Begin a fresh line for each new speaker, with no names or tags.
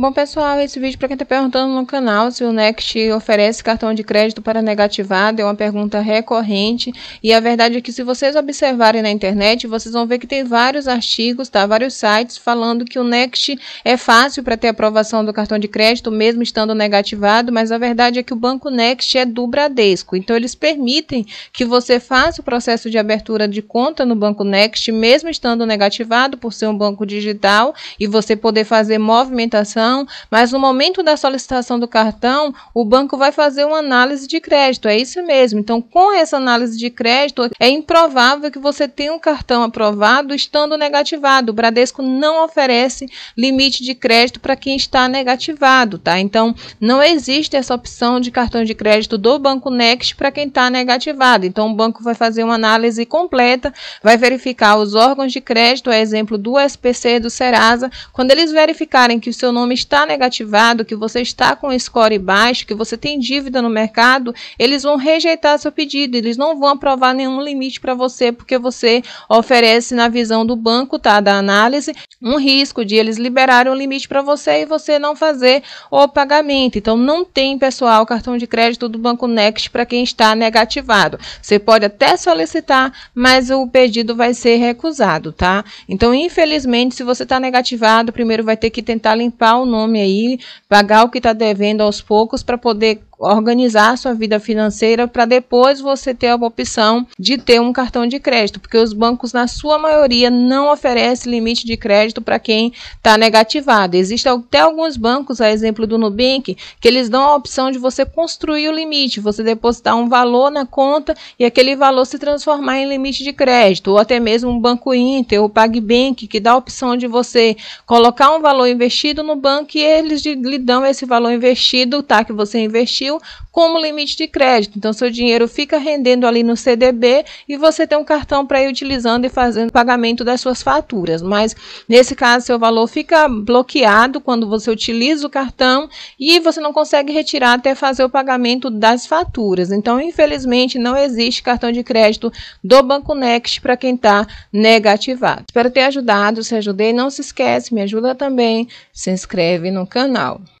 Bom, pessoal, esse vídeo é para quem está perguntando no canal se o Next oferece cartão de crédito para negativado, é uma pergunta recorrente. E a verdade é que se vocês observarem na internet, vocês vão ver que tem vários artigos, tá? Vários sites falando que o Next é fácil para ter aprovação do cartão de crédito, mesmo estando negativado, mas a verdade é que o Banco Next é do Bradesco. Então, eles permitem que você faça o processo de abertura de conta no Banco Next, mesmo estando negativado, por ser um banco digital, e você poder fazer movimentação cartão, mas no momento da solicitação do cartão, o banco vai fazer uma análise de crédito. É isso mesmo. Então, com essa análise de crédito, é improvável que você tenha um cartão aprovado estando negativado. O Bradesco não oferece limite de crédito para quem está negativado, tá? Então, não existe essa opção de cartão de crédito do Banco Next para quem está negativado. Então, o banco vai fazer uma análise completa, vai verificar os órgãos de crédito, é exemplo do SPC, do Serasa. Quando eles verificarem que o seu nome está negativado, que você está com score baixo, que você tem dívida no mercado, eles vão rejeitar seu pedido, eles não vão aprovar nenhum limite para você, porque você oferece na visão do banco, tá, da análise, um risco de eles liberarem um limite para você e você não fazer o pagamento. Então não tem, pessoal, cartão de crédito do Banco Next para quem está negativado. Você pode até solicitar, mas o pedido vai ser recusado, tá? Então, infelizmente, se você está negativado, primeiro vai ter que tentar limpar o nome aí, pagar o que está devendo aos poucos para poder organizar a sua vida financeira para depois você ter a opção de ter um cartão de crédito, porque os bancos, na sua maioria, não oferecem limite de crédito para quem está negativado. Existem até alguns bancos, a exemplo do Nubank, que eles dão a opção de você construir o limite, você depositar um valor na conta e aquele valor se transformar em limite de crédito, ou até mesmo um Banco Inter ou PagBank, que dá a opção de você colocar um valor investido no banco e eles lhe dão esse valor investido, tá? Que você investiu como limite de crédito. Então, seu dinheiro fica rendendo ali no CDB e você tem um cartão para ir utilizando e fazendo pagamento das suas faturas. Mas nesse caso, seu valor fica bloqueado quando você utiliza o cartão e você não consegue retirar até fazer o pagamento das faturas. Então, infelizmente, não existe cartão de crédito do Banco Next para quem está negativado. Espero ter ajudado. Se ajudei, não se esquece, me ajuda também. Se inscreve no canal.